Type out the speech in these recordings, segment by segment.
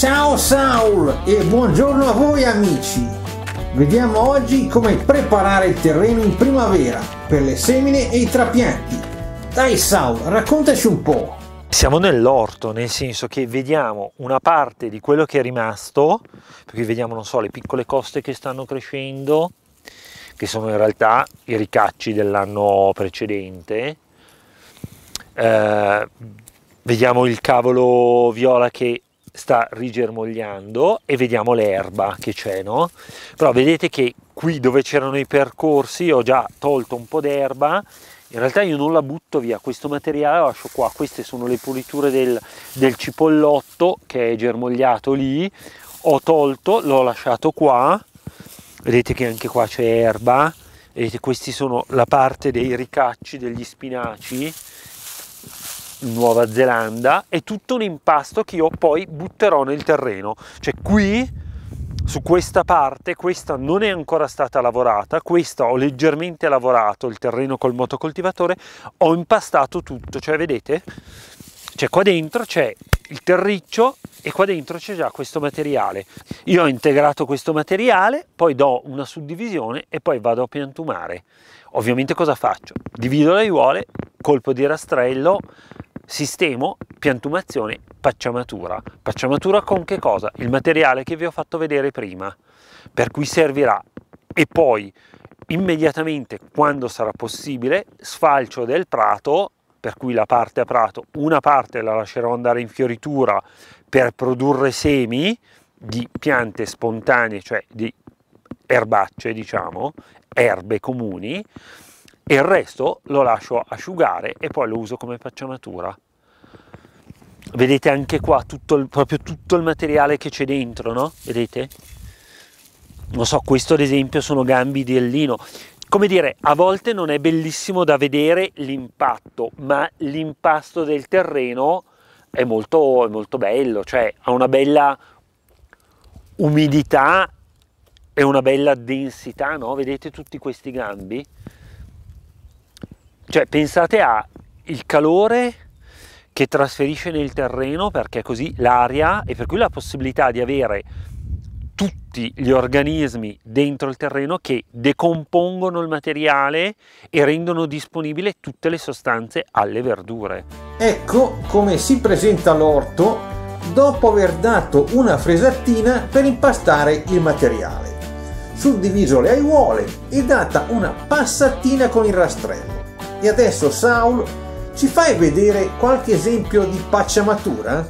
Ciao Saul e buongiorno a voi amici! Vediamo oggi come preparare il terreno in primavera per le semine e i trapianti. Dai Saul, raccontaci un po'. Siamo nell'orto, nel senso che vediamo una parte di quello che è rimasto, perché vediamo, non so, le piccole coste che stanno crescendo, che sono in realtà i ricacci dell'anno precedente. Eh, vediamo il cavolo viola che sta rigermogliando e vediamo l'erba che c'è, no? Però vedete che qui dove c'erano i percorsi ho già tolto un po' d'erba, in realtà io non la butto via, questo materiale lo lascio qua, queste sono le puliture del, del cipollotto che è germogliato lì, ho tolto, l'ho lasciato qua, vedete che anche qua c'è erba, vedete questi sono la parte dei ricacci degli spinaci, Nuova Zelanda, è tutto un impasto che io poi butterò nel terreno. Cioè qui su questa parte, questa non è ancora stata lavorata, questa ho leggermente lavorato il terreno col motocoltivatore, ho impastato tutto, cioè vedete? Cioè qua dentro c'è il terriccio e qua dentro c'è già questo materiale. Io ho integrato questo materiale, poi do una suddivisione e poi vado a piantumare. Ovviamente cosa faccio? Divido le aiuole, colpo di rastrello, sistema piantumazione pacciamatura. Pacciamatura con che cosa? Il materiale che vi ho fatto vedere prima, per cui servirà e poi immediatamente quando sarà possibile sfalcio del prato per cui la parte a prato una parte la lascerò andare in fioritura per produrre semi di piante spontanee cioè di erbacce diciamo erbe comuni e il resto lo lascio asciugare e poi lo uso come pacciamatura vedete anche qua tutto il, proprio tutto il materiale che c'è dentro no? vedete? non so questo ad esempio sono gambi di ellino come dire a volte non è bellissimo da vedere l'impatto ma l'impasto del terreno è molto, è molto bello cioè ha una bella umidità e una bella densità no? vedete tutti questi gambi cioè pensate al calore che trasferisce nel terreno perché così l'aria e per cui la possibilità di avere tutti gli organismi dentro il terreno che decompongono il materiale e rendono disponibile tutte le sostanze alle verdure. Ecco come si presenta l'orto dopo aver dato una fresettina per impastare il materiale, suddiviso le aiuole e data una passatina con il rastrello. E adesso Saul, ci fai vedere qualche esempio di pacciamatura?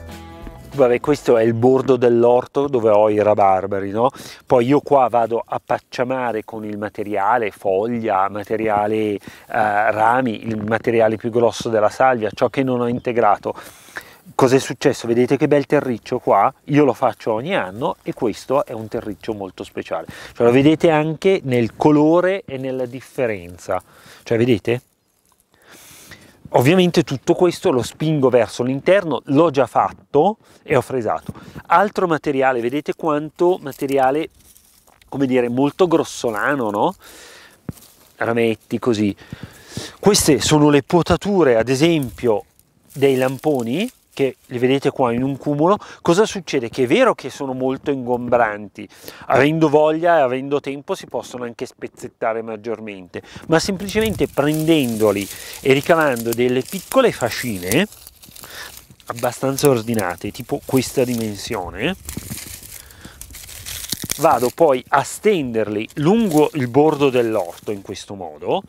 Vabbè, questo è il bordo dell'orto dove ho i rabarberi, no? Poi io qua vado a pacciamare con il materiale foglia, materiale eh, rami, il materiale più grosso della salvia, ciò che non ho integrato. Cos'è successo? Vedete che bel terriccio qua? Io lo faccio ogni anno e questo è un terriccio molto speciale. Cioè, lo vedete anche nel colore e nella differenza. Cioè, vedete? Ovviamente tutto questo lo spingo verso l'interno, l'ho già fatto e ho fresato. Altro materiale, vedete quanto materiale, come dire, molto grossolano, no? Rametti così. Queste sono le potature, ad esempio, dei lamponi che li vedete qua in un cumulo, cosa succede? Che è vero che sono molto ingombranti, avendo voglia e avendo tempo si possono anche spezzettare maggiormente, ma semplicemente prendendoli e ricavando delle piccole fascine abbastanza ordinate, tipo questa dimensione, vado poi a stenderli lungo il bordo dell'orto in questo modo,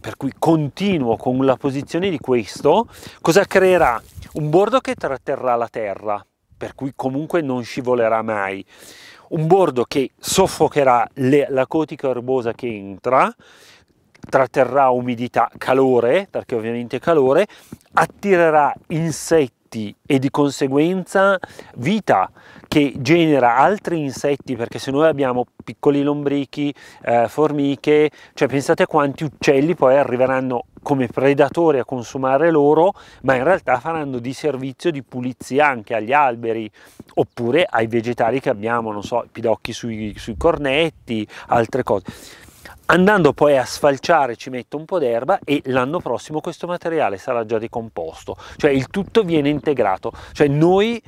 per cui continuo con la posizione di questo, cosa creerà? Un bordo che tratterrà la terra, per cui comunque non scivolerà mai, un bordo che soffocherà le, la cotica erbosa che entra, tratterrà umidità, calore, perché ovviamente è calore, attirerà insetti, insetti e di conseguenza vita che genera altri insetti perché se noi abbiamo piccoli lombrichi, eh, formiche, cioè pensate a quanti uccelli poi arriveranno come predatori a consumare loro, ma in realtà faranno di servizio di pulizia anche agli alberi oppure ai vegetali che abbiamo, non so, i pidocchi sui, sui cornetti, altre cose andando poi a sfalciare ci metto un po' d'erba e l'anno prossimo questo materiale sarà già ricomposto cioè il tutto viene integrato, cioè noi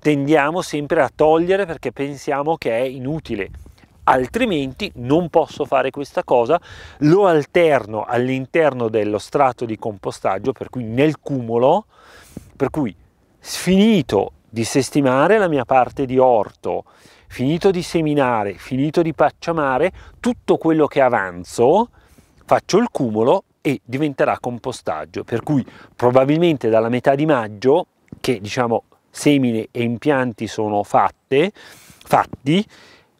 tendiamo sempre a togliere perché pensiamo che è inutile, altrimenti non posso fare questa cosa, lo alterno all'interno dello strato di compostaggio, per cui nel cumulo, per cui sfinito di sestimare la mia parte di orto finito di seminare, finito di pacciamare, tutto quello che avanzo faccio il cumulo e diventerà compostaggio, per cui probabilmente dalla metà di maggio, che diciamo semine e impianti sono fatte, fatti,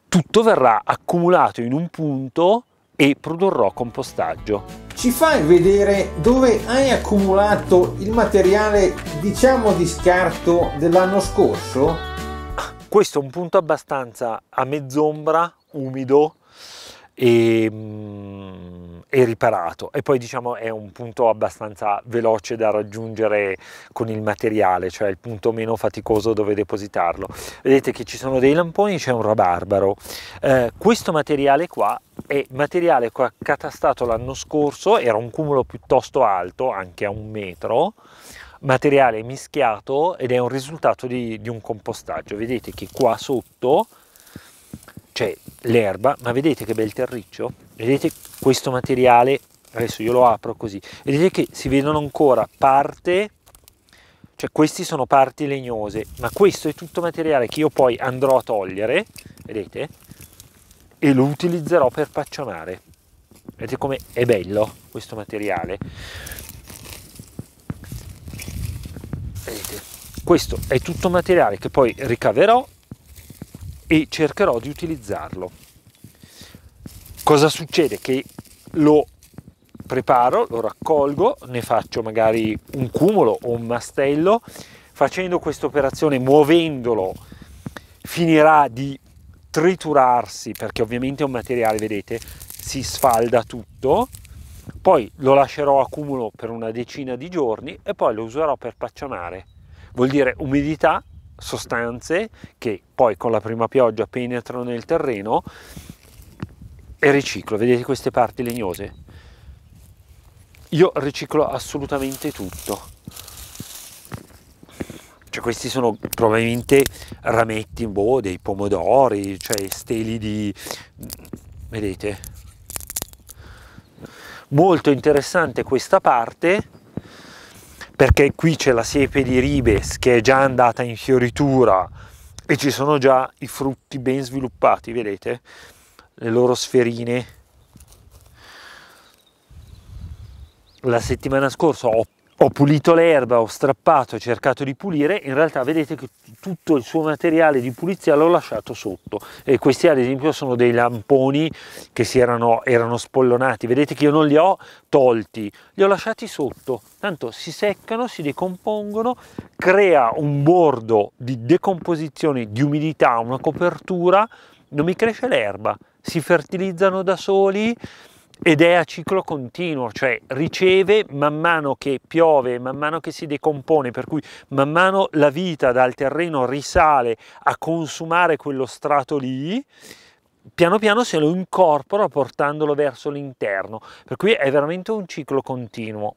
tutto verrà accumulato in un punto e produrrò compostaggio. Ci fai vedere dove hai accumulato il materiale diciamo di scarto dell'anno scorso? Questo è un punto abbastanza a mezz'ombra, umido, e, mm, e, riparato e poi diciamo è un punto abbastanza veloce da raggiungere con il materiale cioè il punto meno faticoso dove depositarlo vedete che ci sono dei lamponi c'è un rabarbaro eh, questo materiale qua è materiale qua catastato l'anno scorso era un cumulo piuttosto alto anche a un metro materiale mischiato ed è un risultato di, di un compostaggio. Vedete che qua sotto c'è l'erba, ma vedete che bel terriccio? Vedete questo materiale, adesso io lo apro così, vedete che si vedono ancora parte, cioè questi sono parti legnose, ma questo è tutto materiale che io poi andrò a togliere, vedete? E lo utilizzerò per pacciamare. Vedete come è bello questo materiale? questo è tutto materiale che poi ricaverò e cercherò di utilizzarlo cosa succede che lo preparo lo raccolgo ne faccio magari un cumulo o un mastello facendo questa operazione muovendolo finirà di triturarsi perché ovviamente è un materiale vedete si sfalda tutto poi lo lascerò a cumulo per una decina di giorni e poi lo userò per pacciamare Vuol dire umidità, sostanze che poi con la prima pioggia penetrano nel terreno e riciclo. Vedete queste parti legnose? Io riciclo assolutamente tutto. Cioè, questi sono probabilmente rametti, in boh, dei pomodori, cioè steli di... vedete? Molto interessante questa parte perché qui c'è la siepe di ribes che è già andata in fioritura e ci sono già i frutti ben sviluppati, vedete? Le loro sferine. La settimana scorsa ho ho pulito l'erba, ho strappato ho cercato di pulire, in realtà vedete che tutto il suo materiale di pulizia l'ho lasciato sotto e questi ad esempio sono dei lamponi che si erano, erano spollonati, vedete che io non li ho tolti, li ho lasciati sotto, tanto si seccano, si decompongono, crea un bordo di decomposizione, di umidità, una copertura, non mi cresce l'erba, si fertilizzano da soli, ed è a ciclo continuo, cioè riceve man mano che piove, man mano che si decompone, per cui man mano la vita dal terreno risale a consumare quello strato lì, piano piano se lo incorpora portandolo verso l'interno, per cui è veramente un ciclo continuo.